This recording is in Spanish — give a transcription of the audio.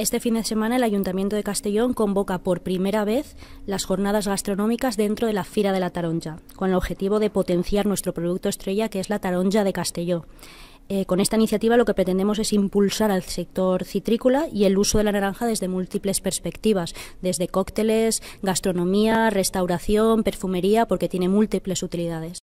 Este fin de semana el Ayuntamiento de Castellón convoca por primera vez las jornadas gastronómicas dentro de la Fira de la Taronja, con el objetivo de potenciar nuestro producto estrella que es la Taronja de Castelló. Eh, con esta iniciativa lo que pretendemos es impulsar al sector citrícola y el uso de la naranja desde múltiples perspectivas, desde cócteles, gastronomía, restauración, perfumería, porque tiene múltiples utilidades.